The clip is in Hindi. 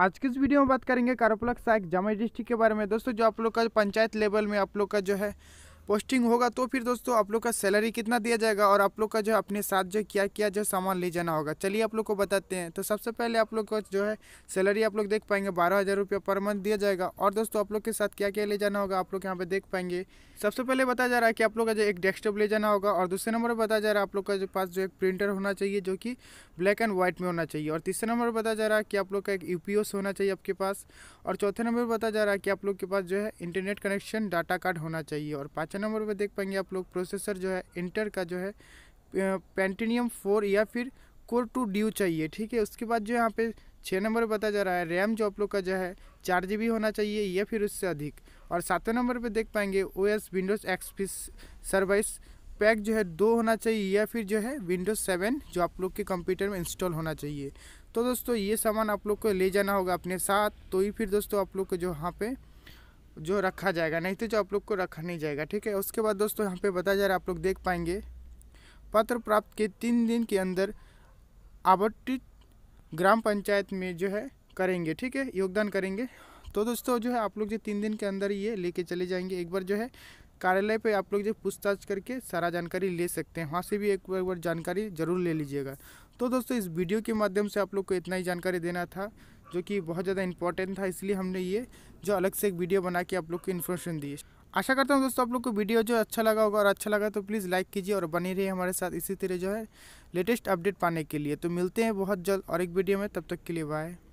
आज की इस वीडियो में बात करेंगे कारोप्लक्स का एग्जाम डिस्ट्रिक्ट के बारे में दोस्तों जो आप लोग का पंचायत लेवल में आप लोग का जो है पोस्टिंग होगा तो फिर दोस्तों आप लोग का सैलरी कितना दिया जाएगा और आप लोग का जो अपने साथ जो क्या क्या जो सामान ले जाना होगा चलिए आप लोग को बताते हैं तो सबसे पहले आप लोग को जो है सैलरी आप लोग देख पाएंगे बारह हज़ार रुपया पर मंथ दिया जाएगा और दोस्तों आप लोग के साथ क्या क्या ले जाना होगा आप लोग यहाँ पर देख पाएंगे सबसे पहले बताया जा रहा है कि आप लोग का जो एक डेस्कटॉप ले जाना होगा और दूसरे नंबर पर बताया जा रहा है आप लोग का जो पास जो एक प्रिंटर होना चाहिए जो कि ब्लैक एंड व्हाइट में होना चाहिए और तीसरे नंबर पर बताया जा रहा है कि आप लोग का एक यू होना चाहिए आपके पास और चौथे नंबर पर बताया जा रहा है कि आप लोग के पास जो है इंटरनेट कनेक्शन डाटा कार्ड होना चाहिए और पाँच छः नंबर पर देख पाएंगे आप लोग प्रोसेसर जो है इंटर का जो है पेंटिनियम फोर या फिर कोर टू ड्यू चाहिए ठीक है उसके बाद जो यहाँ पे छः नंबर बताया जा रहा है रैम जो आप लोग का जो है चार जी होना चाहिए या फिर उससे अधिक और सातवें नंबर पे देख पाएंगे O S Windows XP service pack जो है दो होना चाहिए या फिर जो है विंडोज़ सेवन जो आप लोग के कंप्यूटर में इंस्टॉल होना चाहिए तो दोस्तों ये सामान आप लोग को ले जाना होगा अपने साथ तो ही फिर दोस्तों आप लोग को जो यहाँ पे जो रखा जाएगा नहीं तो जो आप लोग को रखा नहीं जाएगा ठीक है उसके बाद दोस्तों यहाँ पे बताया जा रहा है आप लोग देख पाएंगे पत्र प्राप्त के तीन दिन के अंदर आवंटित ग्राम पंचायत में जो है करेंगे ठीक है योगदान करेंगे तो दोस्तों जो है आप लोग जो तीन दिन के अंदर ये लेके चले जाएंगे एक बार जो है कार्यालय पे आप लोग जो पूछताछ करके सारा जानकारी ले सकते हैं वहाँ से भी एक बार जानकारी ज़रूर ले लीजिएगा तो दोस्तों इस वीडियो के माध्यम से आप लोग को इतना ही जानकारी देना था जो कि बहुत ज़्यादा इंपॉर्टेंट था इसलिए हमने ये जो अलग से एक वीडियो बना के आप लोग को इन्फॉर्मेशन दी आशा करता हूँ दोस्तों आप लोग को वीडियो जो अच्छा लगा होगा और अच्छा लगा तो प्लीज़ लाइक कीजिए और बने रहिए हमारे साथ इसी तरह जो है लेटेस्ट अपडेट पाने के लिए तो मिलते हैं बहुत जल्द और एक वीडियो में तब तक के लिए बाय